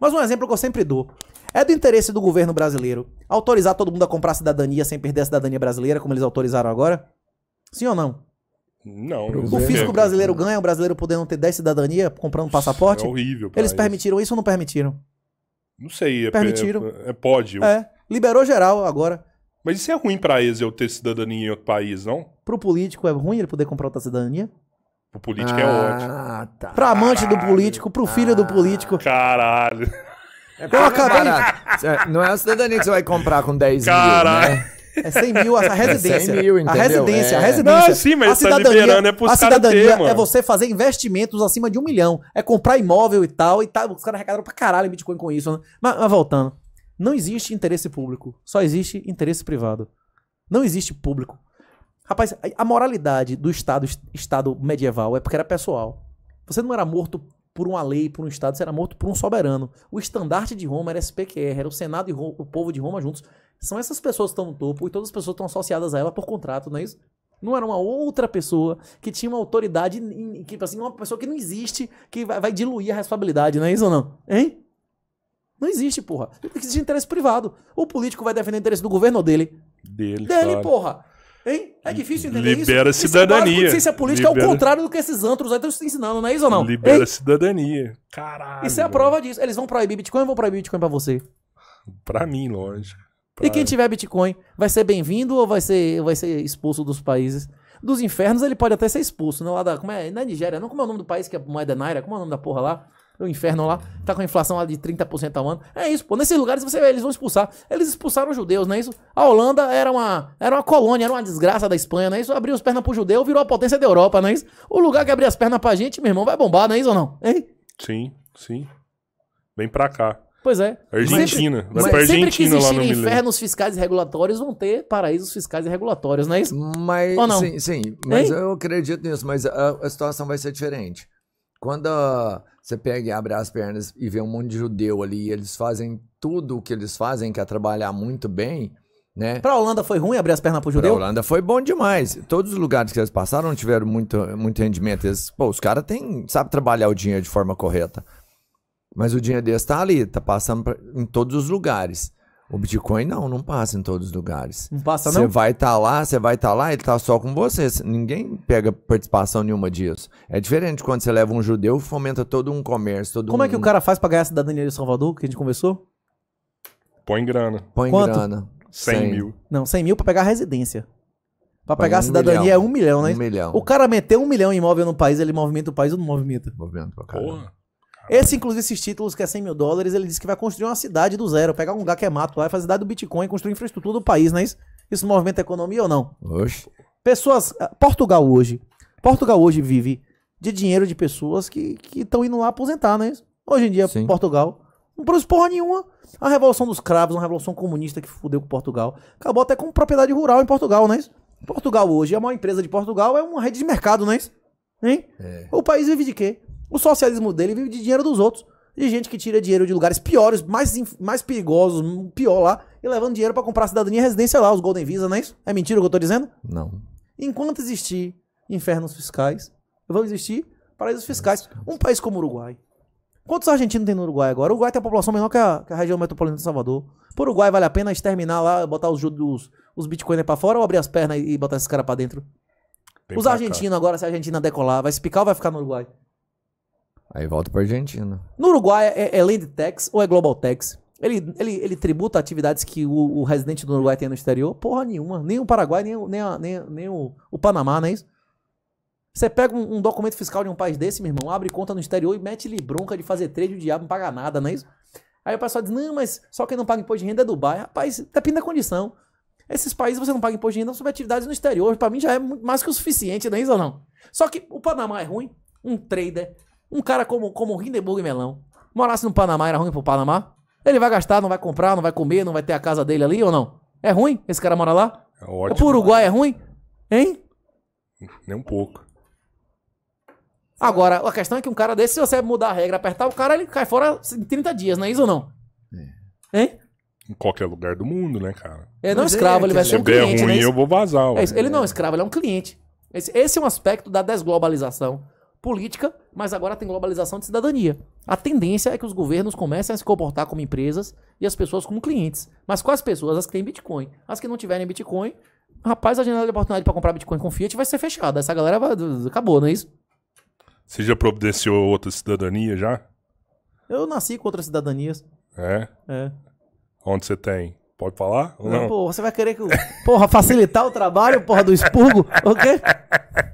Mas um exemplo que eu sempre dou. É do interesse do governo brasileiro autorizar todo mundo a comprar cidadania sem perder a cidadania brasileira, como eles autorizaram agora? Sim ou não? Não. O fisco brasileiro ganha, o brasileiro podendo ter 10 cidadania comprando passaporte? É horrível. Eles isso. permitiram isso ou não permitiram? Não sei. É, é- permitiram. É, é, pode. É. Liberou geral agora. Mas isso é ruim para eles eu ter cidadania em outro país, não? Pro político é ruim ele poder comprar outra cidadania? O político é ah, é ótimo. Tá. Pra amante Caralho. do político, pro filho ah. do político. Caralho. É eu é acabei... É, não é a cidadania que você vai comprar com 10 Caralho. mil, né? É 100 mil a residência. 100 mil, entendeu? A residência, é. a residência. Não, sim, mas a tá cidadania, tá liberando, é pros A cidadania ter, é você fazer investimentos acima de um milhão. É comprar imóvel e tal. E tá, os caras arrecadaram pra caralho em Bitcoin com isso. Né? Mas, mas, voltando. Não existe interesse público. Só existe interesse privado. Não existe público. Rapaz, a moralidade do Estado, estado medieval é porque era pessoal. Você não era morto por uma lei, por um Estado, você era morto por um soberano. O estandarte de Roma era SPQR, era o Senado e o povo de Roma juntos. São essas pessoas que estão no topo e todas as pessoas estão associadas a ela por contrato, não é isso? Não era uma outra pessoa que tinha uma autoridade, que, tipo assim, uma pessoa que não existe, que vai, vai diluir a responsabilidade, não é isso ou não? Hein? Não existe, porra. Existe interesse privado. O político vai defender o interesse do governo ou dele? Dele, Dele, claro. porra. Hein? É difícil entender Libera isso. Libera é cidadania. Ciência política Libera... é o contrário do que esses antros aí estão ensinando, não é isso ou não? Libera Ei? cidadania. Caralho. Isso é a prova disso. Eles vão proibir Bitcoin ou vão proibir Bitcoin pra você? Pra mim, lógico. Pra... E quem tiver Bitcoin vai ser bem-vindo ou vai ser, vai ser expulso dos países? Dos infernos ele pode até ser expulso, né? Lá da, como é? Na Nigéria, não como é o nome do país que é moeda Naira? Como é o nome da porra lá? no inferno lá, tá com a inflação lá de 30% ao ano. É isso, pô. Nesses lugares você eles vão expulsar. Eles expulsaram os judeus, não é isso? A Holanda era uma, era uma colônia, era uma desgraça da Espanha, não é isso? Abriu as pernas pro judeu, virou a potência da Europa, não é isso? O lugar que abrir as pernas pra gente, meu irmão, vai bombar, não é isso ou não? Hein? Sim, sim. Vem pra cá. Pois é. Argentina. Mas, vai pra Argentina sempre que existirem no infernos fiscais e regulatórios, vão ter paraísos fiscais e regulatórios, não é isso? Mas, Ou não? Sim, sim mas eu acredito nisso, mas a, a, situação vai ser diferente. Quando você pega e abre as pernas e vê um monte de judeu ali, eles fazem tudo o que eles fazem, que é trabalhar muito bem, né? Pra Holanda foi ruim abrir as pernas pro judeu? Pra Holanda foi bom demais. Todos os lugares que eles passaram tiveram muito, muito rendimento. Eles, pô, os caras sabem trabalhar o dinheiro de forma correta. Mas o dinheiro deles tá ali, tá passando pra, em todos os lugares. O Bitcoin não, não passa em todos os lugares. Não passa, não? Você vai estar tá lá, você vai estar tá lá, ele está só com você. Ninguém pega participação nenhuma disso. É diferente quando você leva um judeu e fomenta todo um comércio. Todo Como um... é que o cara faz para ganhar a cidadania de Salvador, que a gente conversou? Põe grana. Põe Quanto? grana. 100, 100 mil. Não, 100 mil para pegar a residência. Pra pegar um a cidadania milhão. é um milhão, né? Um milhão. O cara meteu um milhão em imóvel no país, ele movimenta o país ou não movimenta? Movimento pra caramba. Porra. Esse, inclusive, esses títulos que é 100 mil dólares, ele disse que vai construir uma cidade do zero, pegar um lugar que é mato lá e fazer cidade do Bitcoin, construir infraestrutura do país, não é isso? Isso movimenta a economia ou não? Oxe. Pessoas. Ah, Portugal hoje. Portugal hoje vive de dinheiro de pessoas que estão indo lá aposentar, não é isso? Hoje em dia, Sim. Portugal. Não produz porra nenhuma. A Revolução dos Cravos, uma revolução comunista que fudeu com Portugal. Acabou até com propriedade rural em Portugal, não é isso? Portugal hoje, a maior empresa de Portugal é uma rede de mercado, não é isso? Hein? É. O país vive de quê? O socialismo dele vive de dinheiro dos outros. De gente que tira dinheiro de lugares piores, mais, mais perigosos, hum, pior lá, e levando dinheiro para comprar cidadania e residência lá, os Golden Visa, não é isso? É mentira o que eu tô dizendo? Não. Enquanto existir infernos fiscais, vão existir paraísos fiscais. Um país como o Uruguai. Quantos argentinos tem no Uruguai agora? O Uruguai tem a população menor que a, que a região metropolitana de Salvador. Por Uruguai vale a pena exterminar lá, botar os, os, os bitcoiners pra fora ou abrir as pernas e, e botar esses caras pra dentro? Bem os argentinos agora, se a Argentina decolar, vai se picar ou vai ficar no Uruguai? Aí volta pra Argentina. No Uruguai é, é Land Tax ou é Global Tax? Ele, ele, ele tributa atividades que o, o, residente do Uruguai tem no exterior? Porra nenhuma. Nem o Paraguai, nem, nem, a, nem, nem o, o, Panamá, não é isso? Você pega um, um, documento fiscal de um país desse, meu irmão, abre conta no exterior e mete-lhe bronca de fazer trade, o diabo não paga nada, não é isso? Aí o pessoal diz, não, mas só quem não paga imposto de renda é Dubai. Rapaz, depende da condição. Esses países você não paga imposto de renda sobre atividades no exterior. Para mim já é mais que o suficiente, não é isso ou não? Só que o Panamá é ruim, um trader um cara como, como Hindenburg Melão morasse no Panamá, era ruim pro Panamá? Ele vai gastar, não vai comprar, não vai comer, não vai ter a casa dele ali ou não? É ruim esse cara mora lá? É ótimo. Pro Uruguai é ruim? Hein? Nem um pouco. Agora, a questão é que um cara desse, se você mudar a regra, apertar o cara, ele cai fora em 30 dias, não é isso ou não? É. Hein? Em qualquer lugar do mundo, né, cara? Ele não é um é, escravo, ele vai ser um cliente. Se der ruim, né? eu vou vazar. É ele não é um escravo, ele é um cliente. Esse, esse é um aspecto da desglobalização política, mas agora tem globalização de cidadania. A tendência é que os governos comecem a se comportar como empresas e as pessoas como clientes. Mas quais pessoas? As que têm Bitcoin. As que não tiverem Bitcoin, rapaz, a janela de oportunidade para comprar Bitcoin com Fiat vai ser fechada. Essa galera vai... acabou, não é isso? Você já providenciou outra cidadania já? Eu nasci com outras cidadanias. É? É. Onde você tem? Pode falar? Não, não? Pô, você vai querer que eu, porra, facilitar o trabalho, porra, do expurgo? O quê?